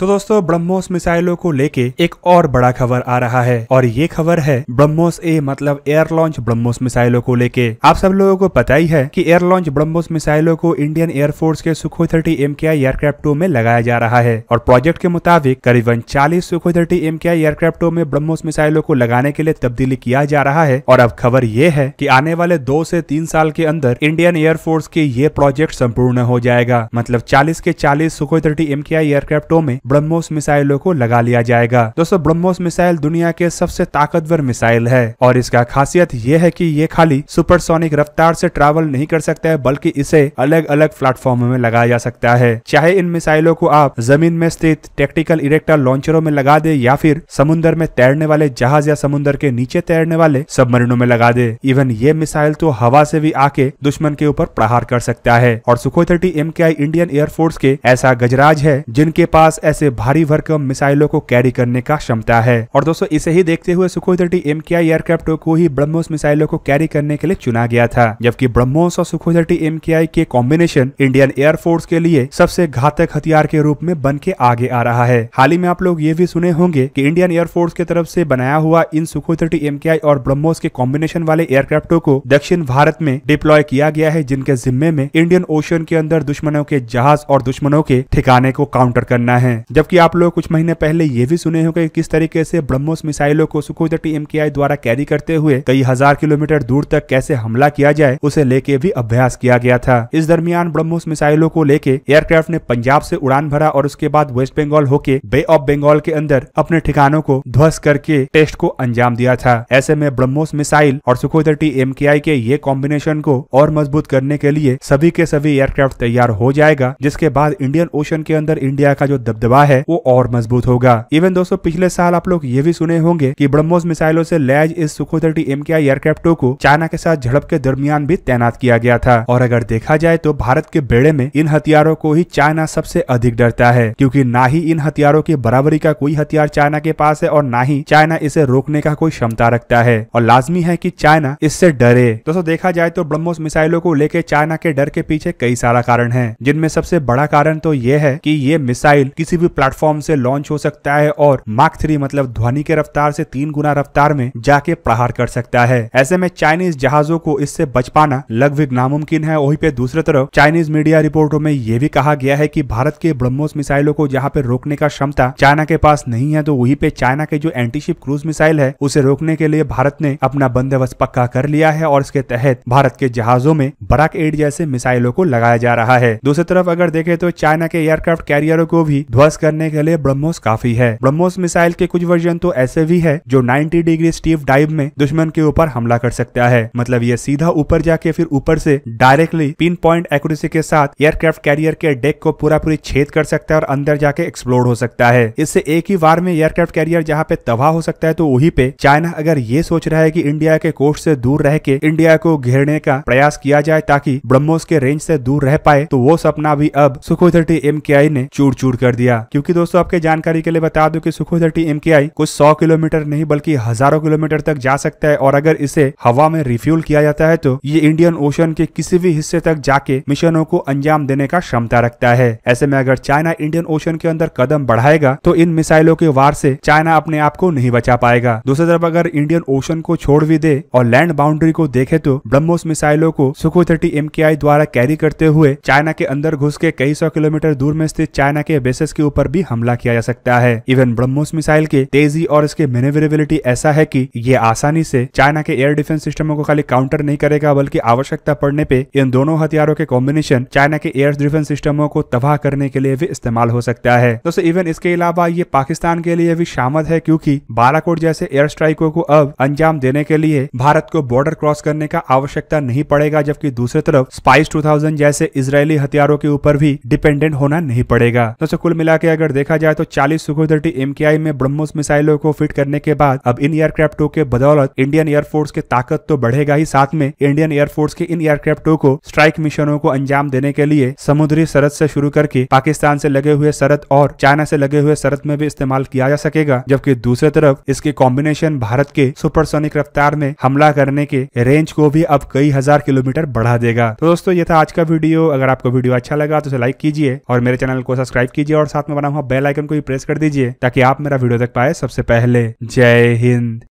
तो दोस्तों ब्रह्मोस मिसाइलों को लेके एक और बड़ा खबर आ रहा है और ये खबर है ब्रह्मोस ए मतलब एयर लॉन्च ब्रह्मोस मिसाइलों को लेके आप सब लोगों को पता ही है कि एयर लॉन्च ब्रह्मोस मिसाइलों को इंडियन एयरफोर्स के सुखो थर्टी एम के आई एयरक्राफ्ट में लगाया जा रहा है और प्रोजेक्ट के मुताबिक करीबन चालीस सुखो थर्टी एम के आई एयरक्राफ्ट में ब्रह्मोस मिसाइलों को लगाने के लिए तब्दीली किया जा रहा है और अब खबर ये है की आने वाले दो से तीन साल के अंदर इंडियन एयरफोर्स के ये प्रोजेक्ट संपूर्ण हो जाएगा मतलब चालीस के चालीस सुखो थर्टी एम के आई एयरक्राफ्टों में ब्रह्मोस मिसाइलों को लगा लिया जाएगा दोस्तों ब्रह्मोस मिसाइल दुनिया के सबसे ताकतवर मिसाइल है और इसका खासियत यह है कि ये खाली सुपरसोनिक रफ्तार से ट्रैवल नहीं कर सकता है बल्कि इसे अलग अलग प्लेटफॉर्म में लगाया जा सकता है चाहे इन मिसाइलों को आप जमीन में स्थित टेक्टिकल इरेक्टर लॉन्चरों में लगा दे या फिर समुन्द्र में तैरने वाले जहाज या समुन्द्र के नीचे तैरने वाले सबमरीनों में लगा दे इवन ये मिसाइल तो हवा से भी आके दुश्मन के ऊपर प्रहार कर सकता है और सुखो थर्टी एम इंडियन एयरफोर्स के ऐसा गजराज है जिनके पास ऐसे से भारी भरकम मिसाइलों को कैरी करने का क्षमता है और दोस्तों इसे ही देखते हुए सुखोई थर्टी एम के आई एयरक्राफ्टों को ही ब्रह्मोस मिसाइलों को कैरी करने के लिए चुना गया था जबकि ब्रह्मोस और सुखोई थर्टी एम के आई के कॉम्बिनेशन इंडियन एयरफोर्स के लिए सबसे घातक हथियार के रूप में बन के आगे आ रहा है हाल ही में आप लोग ये भी सुने होंगे की इंडियन एयरफोर्स की तरफ से बनाया हुआ इन सुखोई थर्टी एम के आई और ब्रह्मोस के कॉम्बिनेशन वाले एयरक्राफ्टों को दक्षिण भारत में डिप्लॉय किया गया है जिनके जिम्मे में इंडियन ओशन के अंदर दुश्मनों के जहाज और दुश्मनों के ठिकाने को काउंटर करना है जबकि आप लोग कुछ महीने पहले ये भी सुने होंगे किस तरीके से ब्रह्मोस मिसाइलों को सुखोई थर्टी एम द्वारा कैरी करते हुए कई हजार किलोमीटर दूर तक कैसे हमला किया जाए उसे लेके भी अभ्यास किया गया था इस दरमियान ब्रह्मोस मिसाइलों को लेके एयरक्राफ्ट ने पंजाब से उड़ान भरा और उसके बाद वेस्ट बंगाल होके बे ऑफ बंगाल के अंदर अपने ठिकानों को ध्वस्त करके टेस्ट को अंजाम दिया था ऐसे में ब्रह्मोस मिसाइल और सुखोई थर्टी एम के ये कॉम्बिनेशन को और मजबूत करने के लिए सभी के सभी एयरक्राफ्ट तैयार हो जाएगा जिसके बाद इंडियन ओशन के अंदर इंडिया का जो दबदबा हुआ है वो और मजबूत होगा इवन दोस्तों पिछले साल आप लोग ये भी सुने होंगे की ब्रह्मोस मिसाइलों से लैज इस सुखो थर्टी एम के एयरक्राफ्ट को चाइना के साथ झड़प के दरमियान भी तैनात किया गया था और अगर देखा जाए तो भारत के बेड़े में इन हथियारों को ही चाइना सबसे अधिक डरता है क्योंकि ना ही इन हथियारों की बराबरी का कोई हथियार चाइना के पास है और ना ही चाइना इसे रोकने का कोई क्षमता रखता है और लाजमी है कि चाइना इससे डरे दोस्तों देखा जाए तो ब्रह्मोस मिसाइलों को लेकर चाइना के डर के पीछे कई सारा कारण है जिनमें सबसे बड़ा कारण तो ये है की ये मिसाइल किसी भी प्लेटफॉर्म से लॉन्च हो सकता है और मार्क थ्री मतलब ध्वनि के रफ्तार से तीन गुना रफ्तार में जाके प्रहार कर सकता है ऐसे में चाइनीज जहाजों को इससे बच पाना लगभग नामुमकिन है वही पे दूसरी तरफ चाइनीज मीडिया रिपोर्टों में ये भी कहा गया है की भारत के ब्रह्मोस मिसाइलों को जहाँ पे रोकने का क्षमता चाइना के पास नहीं है तो वही पे चाइना के जो एंटीशिप क्रूज मिसाइल है उसे रोकने के लिए भारत ने अपना बंदोबस्त पक्का कर लिया है और इसके तहत भारत के जहाजों में बराक एड जैसे मिसाइलों को लगाया जा रहा है दूसरी तरफ अगर देखे तो चाइना के एयरक्राफ्ट कैरियरों को भी ध्वस्त बस करने के लिए ब्रह्मोस काफी है ब्रह्मोस मिसाइल के कुछ वर्जन तो ऐसे भी है जो 90 डिग्री स्टीव डाइव में दुश्मन के ऊपर हमला कर सकता है मतलब ये सीधा ऊपर जाके फिर ऊपर से डायरेक्टली पिन पॉइंट एक्यूरेसी के साथ एयरक्राफ्ट कैरियर के डेक को पूरा पूरी छेद कर सकता है और अंदर जाके एक्सप्लोर हो सकता है इससे एक ही बार में एयरक्राफ्ट कैरियर जहाँ पे तबाह हो सकता है तो वही पे चाइना अगर ये सोच रहा है की इंडिया के कोर्ट से दूर रह के इंडिया को घेरने का प्रयास किया जाए ताकि ब्रह्मोस के रेंज से दूर रह पाए तो वो सपना भी अब सुखो थर्टी एम ने चूर चूर कर दिया क्योंकि दोस्तों आपके जानकारी के लिए बता दूं कि सुखो थर्टी एम कुछ सौ किलोमीटर नहीं बल्कि हजारों किलोमीटर तक जा सकता है और अगर इसे हवा में रिफ्यूल किया जाता है तो ये इंडियन ओशन के किसी भी हिस्से तक जाके मिशनों को अंजाम देने का क्षमता रखता है ऐसे में अगर चाइना इंडियन ओशन के अंदर कदम बढ़ाएगा तो इन मिसाइलों के वार से चाइना अपने आप को नहीं बचा पाएगा दूसरी तरफ अगर इंडियन ओशन को छोड़ भी दे और लैंड बाउंड्री को देखे तो ब्रह्मोस मिसाइलों को सुखो थर्टी एम द्वारा कैरी करते हुए चाइना के अंदर घुस के कई सौ किलोमीटर दूर में स्थित चाइना के बेसिस के लक्ष्यों पर भी हमला किया जा सकता है इवन ब्रह्मोस मिसाइल के तेजी और इसके मेनेवरेबिलिटी ऐसा है की ये आसानी से चाइना के एयर डिफेंस सिस्टमों को खाली काउंटर नहीं करेगा बल्कि आवश्यकता पड़ने पे इन दोनों हथियारों के कॉम्बिनेशन चाइना के एयर डिफेंस सिस्टमों को तबाह करने के लिए भी इस्तेमाल हो सकता है दोस्तों इवन इसके अलावा ये पाकिस्तान के लिए भी शामिल है क्यूँकी बालाकोट जैसे एयर स्ट्राइकों को अब अंजाम देने के लिए भारत को बॉर्डर क्रॉस करने का आवश्यकता नहीं पड़ेगा जबकि दूसरी तरफ स्पाइस टू जैसे इसराइली हथियारों के ऊपर भी डिपेंडेंट होना नहीं पड़ेगा दोस्तों कुल मिला के अगर देखा जाए तो 40 सुखो थर्टी एम में ब्रह्मोस मिसाइलों को फिट करने के बाद अब इन एयरक्राफ्टों के बदौलत इंडियन एयरफोर्स की ताकत तो बढ़ेगा ही साथ में इंडियन एयरफोर्स के इन एयरक्राफ्टों को स्ट्राइक मिशनों को अंजाम देने के लिए समुद्री सरहद से शुरू करके पाकिस्तान से लगे हुए सरहद और चाइना से लगे हुए सरहद में भी इस्तेमाल किया जा सकेगा जबकि दूसरी तरफ इसके कॉम्बिनेशन भारत के सुपरसोनिक रफ्तार में हमला करने के रेंज को भी अब कई हजार किलोमीटर बढ़ा देगा तो दोस्तों ये था आज का वीडियो अगर आपको वीडियो अच्छा लगा तो उसे लाइक कीजिए और मेरे चैनल को सब्सक्राइब कीजिए और साथ में बना हुआ बेल आइकन को भी प्रेस कर दीजिए ताकि आप मेरा वीडियो देख पाए सबसे पहले जय हिंद